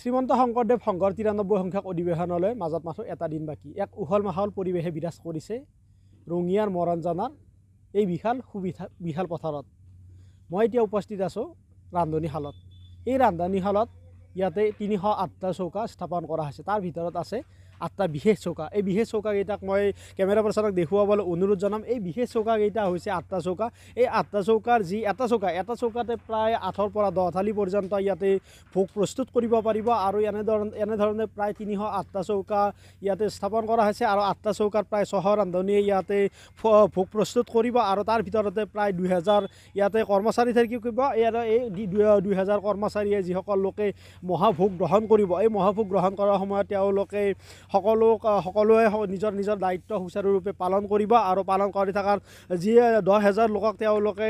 শ্ৰীমন্ত শংকৰদেৱ সংঘৰ তিৰানব্বৈ সংখ্যক অধিৱেশনলৈ মাজত মাথো এটা দিন বাকী এক উহল মাহল পৰিৱেশে বিৰাজ কৰিছে ৰঙিয়াৰ মৰণ মৰণজনাৰ এই বিশাল সুবিধা বিশাল পথাৰত মই এতিয়া উপস্থিত আছোঁ ৰান্ধনীশালত এই ৰান্ধনীশালত ইয়াতে তিনিশ আঠটা চৌকা স্থাপন কৰা হৈছে তাৰ ভিতৰত আছে আঠটা বিশেষ চৌকা এই বিশেষ চৌকাকেইটাক মই কেমেৰা পাৰ্চনক দেখুৱাবলৈ অনুৰোধ জনাম এই বিশেষ চৌকাকেইটা হৈছে আঠটা চৌকা এই আঠটা চৌকাৰ যি এটা চৌকা এটা চৌকাতে প্ৰায় আঠৰ পৰা দহ থালি পৰ্যন্ত ইয়াতে ভোগ প্ৰস্তুত কৰিব পাৰিব আৰু এনেধৰণ এনেধৰণে প্ৰায় তিনিশ আঠটা চৌকা ইয়াতে স্থাপন কৰা হৈছে আৰু আঠটা চৌকাত প্ৰায় ছশ ৰান্ধনীয়ে ইয়াতে ভোগ প্ৰস্তুত কৰিব আৰু তাৰ ভিতৰতে প্ৰায় দুহেজাৰ ইয়াতে কৰ্মচাৰী থাকিব কৰিব এই দুহেজাৰ কৰ্মচাৰীয়ে যিসকল লোকে মহাভোগ গ্ৰহণ কৰিব এই মহাভোগ গ্ৰহণ কৰাৰ সময়ত তেওঁলোকে সকলো সকলোৱে নিজৰ নিজৰ দায়িত্ব সুচাৰুৰূপে পালন কৰিব আৰু পালন কৰি থকাৰ যিয়ে দহ হেজাৰ লোকক তেওঁলোকে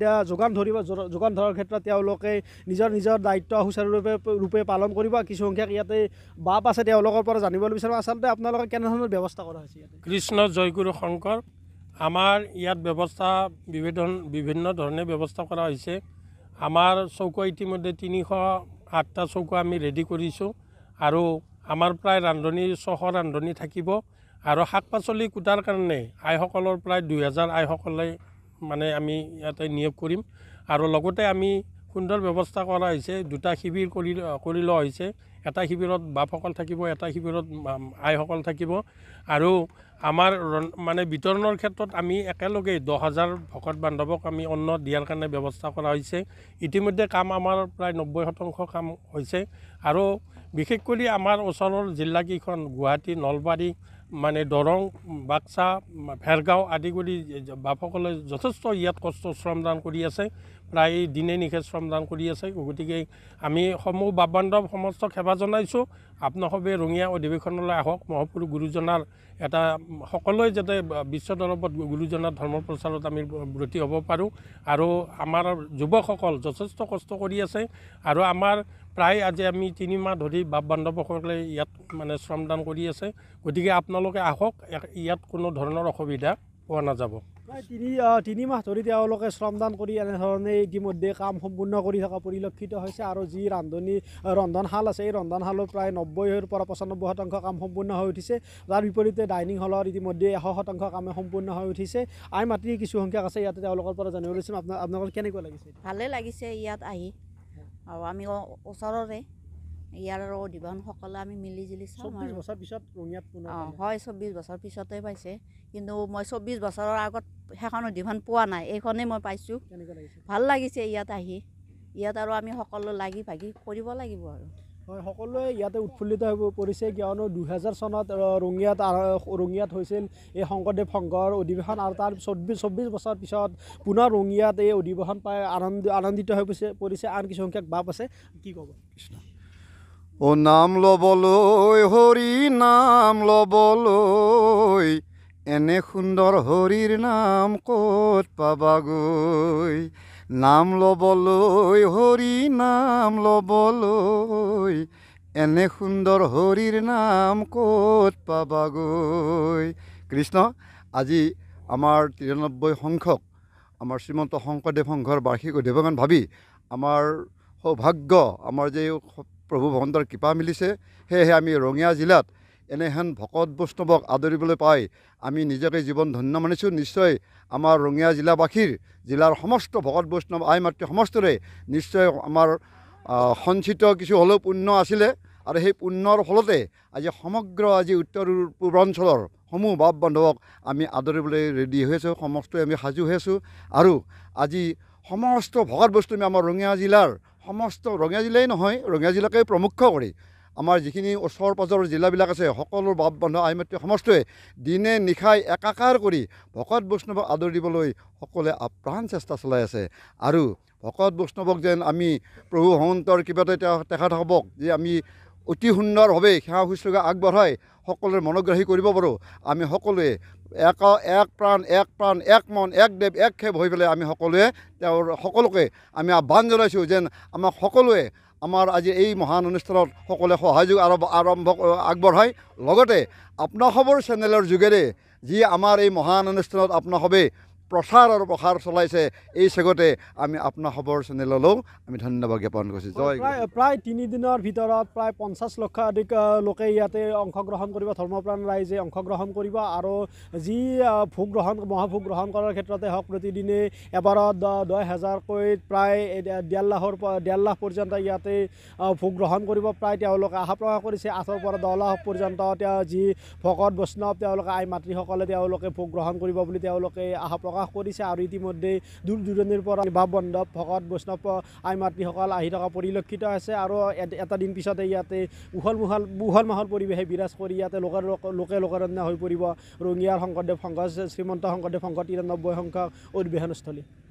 দিয়া যোগান ধৰিব যোগান ধৰাৰ ক্ষেত্ৰত তেওঁলোকে নিজৰ নিজৰ দায়িত্ব সুচাৰুৰূপে ৰূপে পালন কৰিব কিছু সংখ্যক ইয়াতে বাপ আছে তেওঁলোকৰ পৰা জানিবলৈ বিচাৰোঁ আচলতে আপোনালোকে কেনেধৰণৰ ব্যৱস্থা কৰা হৈছে ইয়াতে কৃষ্ণ জয়গুৰু শংকৰ আমাৰ ইয়াত ব্যৱস্থা বিভেদন বিভিন্ন ধৰণে ব্যৱস্থা কৰা হৈছে আমাৰ চৌকা ইতিমধ্যে তিনিশ আঠটা চৌকা আমি ৰেডি কৰিছোঁ আৰু আমাৰ প্ৰায় ৰান্ধনি ছশ ৰান্ধনি থাকিব আৰু শাক পাচলি কুটাৰ কাৰণে আইসকলৰ প্ৰায় দুহেজাৰ আইসকলে মানে আমি ইয়াতে নিয়োগ কৰিম আৰু লগতে আমি সুন্দৰ ব্যৱস্থা কৰা হৈছে দুটা শিবিৰ কৰি কৰি লোৱা হৈছে এটা শিবিৰত বাপসকল থাকিব এটা শিবিৰত আইসকল থাকিব আৰু আমাৰ মানে বিতৰণৰ ক্ষেত্ৰত আমি একেলগে দহ হাজাৰ ভকত বান্ধৱক আমি অন্ন দিয়াৰ কাৰণে ব্যৱস্থা কৰা হৈছে ইতিমধ্যে কাম আমাৰ প্ৰায় নব্বৈ শতাংশ কাম হৈছে আৰু বিশেষ কৰি আমাৰ ওচৰৰ জিলাকেইখন গুৱাহাটী নলবাৰী মানে দৰং বাক্সা ভেৰগাঁও আদি কৰি বাপসকলে যথেষ্ট ইয়াত কষ্ট শ্ৰমদান কৰি আছে প্ৰায় দিনে নিশেষ শ্ৰমদান কৰি আছে গতিকে আমি সমূহ বাপ বাবান্ধৱ সমস্তক সেৱা জনাইছোঁ আপোনাসবে ৰঙীয়া অধিৱেশনলৈ আহক মহাপুৰুষ গুৰুজনাৰ এটা সকলোৱে যাতে বিশ্ব দৰবত গুৰুজনাৰ ধৰ্ম প্ৰচাৰত আমি ব্ৰতি হ'ব পাৰোঁ আৰু আমাৰ যুৱকসকল যথেষ্ট কষ্ট কৰি আছে আৰু আমাৰ প্ৰায় আজি আমি তিনিমাহ ধৰি বাপ বান্ধৱসকলে ইয়াত মানে শ্ৰমদান কৰি আছে গতিকে আপোনালোকে আহক ইয়াত কোনো ধৰণৰ অসুবিধা পোৱা নাযাব তিনি তিনি মাহ ধৰি তেওঁলোকে শ্ৰমদান কৰি এনেধৰণে ইতিমধ্যে কাম সম্পূৰ্ণ কৰি থকা পৰিলক্ষিত হৈছে আৰু যি ৰান্ধনি ৰন্ধনশাল আছে এই ৰন্ধনশালৰ প্ৰায় নব্বৈৰ পৰা পঁচানব্বৈ শতাংশ কাম সম্পূৰ্ণ হৈ উঠিছে তাৰ বিপৰীতে ডাইনিং হলত ইতিমধ্যে এশ শতাংশ কামে সম্পূৰ্ণ হৈ উঠিছে আই মাতৃ কিছু সংখ্যক আছে ইয়াতে তেওঁলোকৰ পৰা জানিব লৈছোঁ আপোনাৰ আপোনালোকৰ কেনেকুৱা লাগিছে ভালেই লাগিছে ইয়াত আহি আৰু আমি ওচৰৰে ইয়াৰ অধিবন সকলো আমি জুলি চাওঁ আৰু বছৰ পিছত হয় চৌব্বিছ বছৰ পিছতে পাইছে কিন্তু মই চৌব্বিছ বছৰৰ আগত সেইখন অধিবন পোৱা নাই এইখনেই মই পাইছোঁ ভাল লাগিছে ইয়াত আহি ইয়াত আৰু আমি সকলো লাগি ভাগি কৰিব লাগিব আৰু হয় সকলোৱে ইয়াতে উৎফুল্লিত হৈ পৰিছে কিয়নো দুহেজাৰ চনত ৰঙিয়াত ৰঙিয়াত হৈছিল এই শংকৰদেৱ সংঘৰ অধিৱেশন আৰু তাৰ চৌব্বিছ চৌব্বিছ বছৰ পিছত পুনৰ ৰঙিয়াত এই অধিৱেশন পাই আনন্দ আনন্দিত হৈ পৰিছে পৰিছে আন কিছুসংখ্যক বাপ আছে কি ক'ব কৃষ্ণ ও নাম ল'বলৈ হৰি নাম ল'বলৈ এনে সুন্দৰ হৰিৰ নাম ক'ত পাবাগৈ নাম ল'বলৈ হৰি নাম ল'বলৈ এনে সুন্দৰ হৰিৰ নাম ক'ত পাবাগৈ কৃষ্ণ আজি আমাৰ তিৰানব্বৈ সংখ্যক আমাৰ শ্ৰীমন্ত শংকৰদেৱ সংঘৰ বাৰ্ষিক অধিৱেশন ভাবি আমাৰ সৌভাগ্য আমাৰ যে প্ৰভু ভগৱন্তৰ কৃপা মিলিছে সেয়েহে আমি ৰঙিয়া জিলাত এনেহেন ভকত বৈষ্ণৱক আদৰিবলৈ পাই আমি নিজকে জীৱন ধন্য মানিছোঁ নিশ্চয় আমাৰ ৰঙিয়া জিলাবাসীৰ জিলাৰ সমস্ত ভকত বৈষ্ণৱ আই মাতৃ সমস্তৰে নিশ্চয় আমাৰ সঞ্চিত কিছু হ'লেও পুণ্য আছিলে আৰু সেই পুণ্যৰ ফলতে আজি সমগ্ৰ আজি উত্তৰ পূৰ্বাঞ্চলৰ সমূহ বাপ বান্ধৱক আমি আদৰিবলৈ ৰেডি হৈ আছোঁ সমস্তই আমি সাজু হৈ আছোঁ আৰু আজি সমস্ত ভকত বৈষ্ণৱী আমাৰ ৰঙিয়া জিলাৰ সমস্ত ৰঙীয়া জিলাই নহয় ৰঙিয়া জিলাকে প্ৰমুখ্য কৰি আমাৰ যিখিনি ওচৰ পাজৰ জিলাবিলাক আছে সকলো বাপ বন্ধু আই মাতৃ সমষ্টয়ে দিনে নিশাই একাকাৰ কৰি ভকত বৈষ্ণৱক আদৰি দিবলৈ সকলোৱে আপ্ৰাণ চেষ্টা চলাই আছে আৰু ভকত বৈষ্ণৱক যেন আমি প্ৰভু সমন্তৰ কিবাতে তেখেতসৱক যে আমি অতি সুন্দৰভাৱে সেৱা শুশ্ৰূষা আগবঢ়াই সকলোৰে মনোগ্ৰাহী কৰিব পাৰোঁ আমি সকলোৱে এক এক প্ৰাণ এক প্ৰাণ এক মন এক দেৱ এক সেৱ হৈ পেলাই আমি সকলোৱে তেওঁৰ সকলোকে আমি আহ্বান জনাইছোঁ যেন আমাক সকলোৱে আমাৰ আজি এই মহান অনুষ্ঠানত সকলোৱে সহযোগ আৰম্ভ আৰম্ভ আগবঢ়ায় লগতে আপোনাসৱৰ চেনেলৰ যোগেৰে যি আমাৰ এই মহান অনুষ্ঠানত সবে প্ৰচাৰ আৰু প্ৰসাৰ চলাইছে এই চেগতে আমি আপোনাৰ খবৰ চেনেললৈও আমি ধন্যবাদ জ্ঞাপন কৰিছোঁ জয় প্ৰায় তিনিদিনৰ ভিতৰত প্ৰায় পঞ্চাছ লক্ষাধিক লোকে ইয়াতে অংশগ্ৰহণ কৰিব ধৰ্মপ্ৰাণ ৰাইজে অংশগ্ৰহণ কৰিব আৰু যি ভোগ গ্ৰহণ মহাভোগ গ্ৰহণ কৰাৰ ক্ষেত্ৰতে হওক প্ৰতিদিনে এবাৰত দহ হেজাৰকৈ প্ৰায় ডেৰ লাখৰ পৰা ডেৰ লাখ পৰ্যন্ত ইয়াতে ভোগ গ্ৰহণ কৰিব প্ৰায় তেওঁলোকে আশা প্ৰকাশ কৰিছে আঠৰ পৰা দহ লাখ পৰ্যন্ত তেওঁ যি ভকত বৈষ্ণৱ তেওঁলোকে আই মাতৃসকলে তেওঁলোকে ভোগ গ্ৰহণ কৰিব বুলি তেওঁলোকে আশা প্ৰকাশ প্ৰকাশ কৰিছে আৰু ইতিমধ্যেই দূৰ দূৰণিৰ পৰা বাপ বন্ধৱ ভকত বৈষ্ণৱ আই মাতৃসকল আহি থকা পৰিলক্ষিত আছে আৰু এটা দিন পিছতে ইয়াতে উহল মুহল বুহল মাহৰ পৰিৱেশে বিৰাজ কৰি ইয়াতে লোকে লোকে লোকাৰণ্য হৈ পৰিব ৰঙীয়াৰ শংকৰদেৱ সংঘ শ্ৰীমন্ত শংকৰদেৱ সংঘ তিৰানব্বৈ সংখ্যক অধিৱেশনস্থলী